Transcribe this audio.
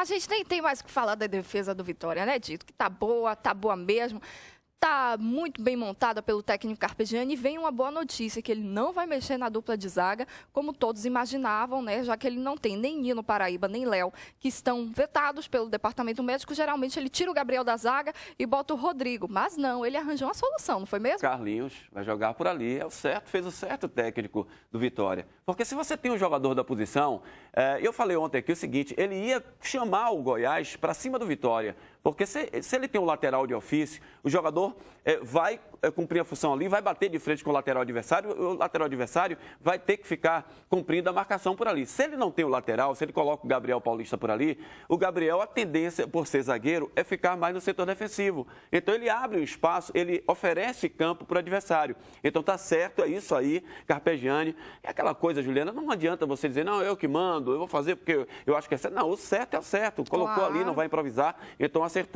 A gente nem tem mais o que falar da defesa do Vitória, né, Dito? Que tá boa, tá boa mesmo. Tá muito bem montada pelo técnico Carpegiani e vem uma boa notícia que ele não vai mexer na dupla de zaga, como todos imaginavam, né? Já que ele não tem nem Nino Paraíba, nem Léo, que estão vetados pelo departamento médico. Geralmente ele tira o Gabriel da zaga e bota o Rodrigo. Mas não, ele arranjou uma solução, não foi mesmo? Carlinhos vai jogar por ali, é o certo, fez o certo técnico do Vitória. Porque se você tem um jogador da posição, é, eu falei ontem aqui o seguinte: ele ia chamar o Goiás para cima do Vitória, porque se, se ele tem um lateral de ofício, o jogador é, vai eh, cumprir a função ali, vai bater de frente com o lateral adversário, o lateral adversário vai ter que ficar cumprindo a marcação por ali. Se ele não tem o lateral, se ele coloca o Gabriel Paulista por ali, o Gabriel, a tendência, por ser zagueiro, é ficar mais no setor defensivo. Então ele abre um espaço, ele oferece campo para o adversário. Então tá certo, é isso aí, Carpegiani. É aquela coisa, Juliana, não adianta você dizer, não, eu que mando, eu vou fazer porque eu acho que é certo. Não, o certo é o certo. Colocou claro. ali, não vai improvisar, então acertou.